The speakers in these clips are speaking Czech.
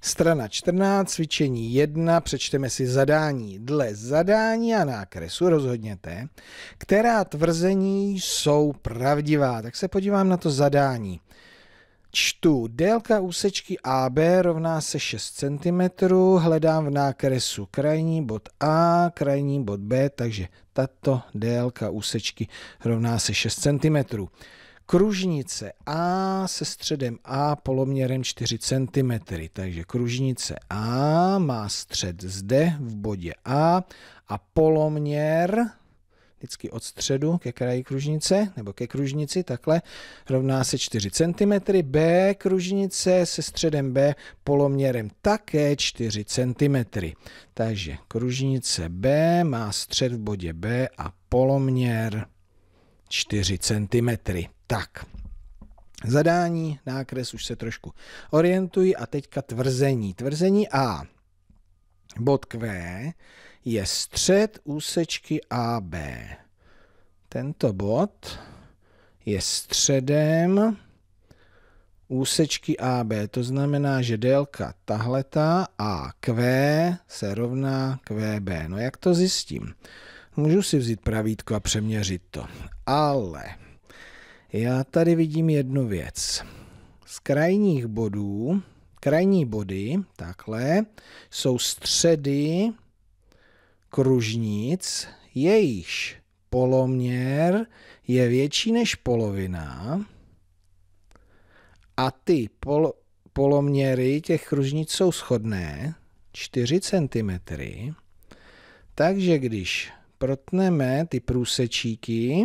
Strana 14, cvičení 1, přečteme si zadání. Dle zadání a nákresu rozhodněte, která tvrzení jsou pravdivá. Tak se podívám na to zadání. Čtu délka úsečky AB rovná se 6 cm, hledám v nákresu krajní bod A, krajní bod B, takže tato délka úsečky rovná se 6 cm. Kružnice A se středem A poloměrem 4 cm, takže kružnice A má střed zde v bodě A a poloměr vždycky od středu ke kraji kružnice, nebo ke kružnici, takhle, rovná se 4 cm, B kružnice se středem B poloměrem také 4 cm. Takže kružnice B má střed v bodě B a poloměr 4 cm. Tak, zadání, nákres už se trošku orientuji a teďka tvrzení. Tvrzení A. Bod Q je střed úsečky AB. Tento bod je středem úsečky AB. To znamená, že délka tahleta a se rovná QB. No jak to zjistím? Můžu si vzít pravítko a přeměřit to. Ale já tady vidím jednu věc. Z krajních bodů, krajní body, takhle, jsou středy kružnic, jejichž poloměr je větší než polovina a ty pol, poloměry těch kružnic jsou shodné, 4 cm, takže když protneme ty průsečíky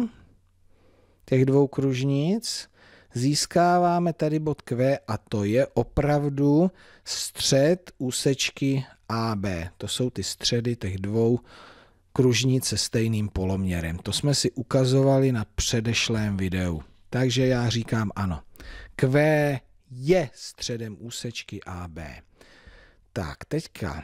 těch dvou kružnic, získáváme tady bod Q a to je opravdu střed úsečky AB. To jsou ty středy těch dvou kružnic se stejným poloměrem. To jsme si ukazovali na předešlém videu. Takže já říkám ano. Q je středem úsečky AB. Tak, teďka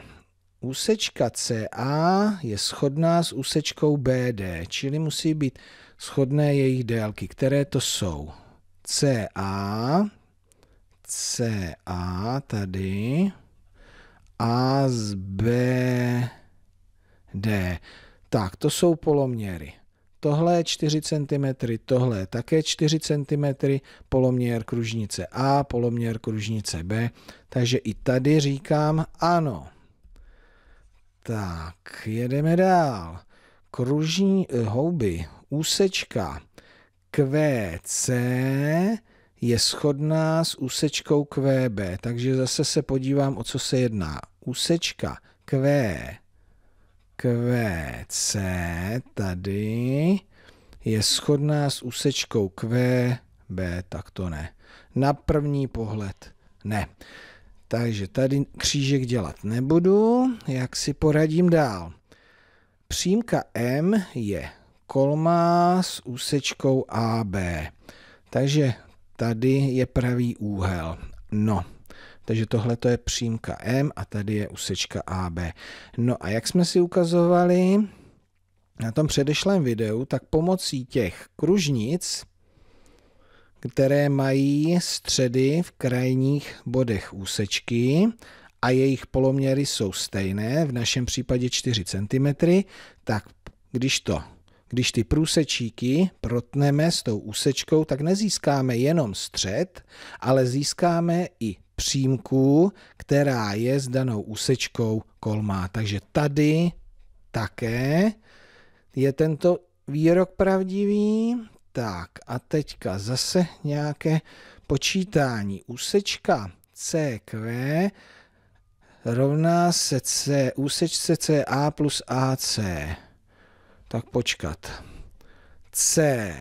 Úsečka CA je shodná s úsečkou BD, čili musí být shodné jejich délky, které to jsou. CA, CA tady, A z BD. Tak, to jsou poloměry. Tohle je 4 cm, tohle je také 4 cm, poloměr kružnice A, poloměr kružnice B. Takže i tady říkám ano. Tak, jedeme dál. Kružní eh, houby, úsečka QC je shodná s úsečkou QB, takže zase se podívám, o co se jedná. Úsečka Q, QC tady je shodná s úsečkou QB, tak to ne. Na první pohled ne. Takže tady křížek dělat nebudu, jak si poradím dál. Přímka M je kolmá s úsečkou AB. Takže tady je pravý úhel. No, takže tohle to je přímka M a tady je úsečka AB. No a jak jsme si ukazovali na tom předešlém videu, tak pomocí těch kružnic které mají středy v krajních bodech úsečky a jejich poloměry jsou stejné, v našem případě 4 cm, tak když to když ty průsečíky protneme s tou úsečkou, tak nezískáme jenom střed, ale získáme i přímku, která je s danou úsečkou kolmá. Takže tady také je tento výrok pravdivý, tak a teďka zase nějaké počítání. Úsečka CQ rovná se C, úsečce CA plus AC. Tak počkat. C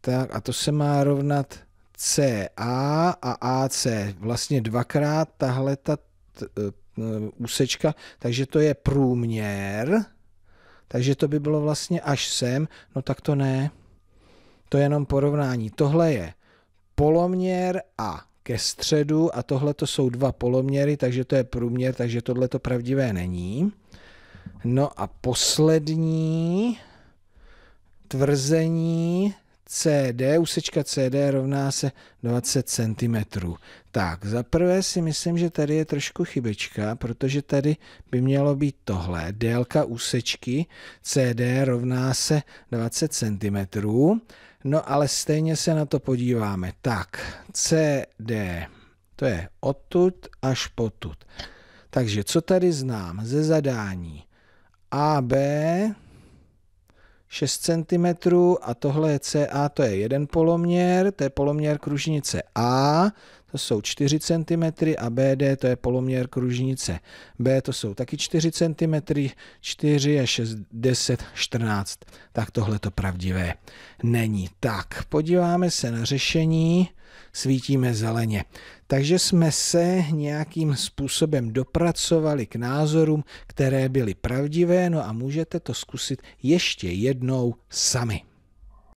tak a to se má rovnat CA a AC. Vlastně dvakrát tahle ta e, e, úsečka, takže to je průměr. Takže to by bylo vlastně až sem, no tak to ne. To je jenom porovnání. Tohle je poloměr a ke středu a tohle to jsou dva poloměry, takže to je průměr, takže tohle to pravdivé není. No a poslední tvrzení CD, úsečka CD rovná se 20 cm. Tak, za prvé si myslím, že tady je trošku chybečka, protože tady by mělo být tohle. Délka úsečky CD rovná se 20 cm. No ale stejně se na to podíváme. Tak, CD, to je odtud až potud. Takže co tady znám ze zadání? AB, 6 cm a tohle je CA, to je jeden poloměr, to je poloměr kružnice A, to jsou 4 cm a BD to je poloměr kružnice. B to jsou taky 4 cm, 4 a 6, 10, 14. Tak tohle to pravdivé není. Tak, podíváme se na řešení, svítíme zeleně. Takže jsme se nějakým způsobem dopracovali k názorům, které byly pravdivé, no a můžete to zkusit ještě jednou sami.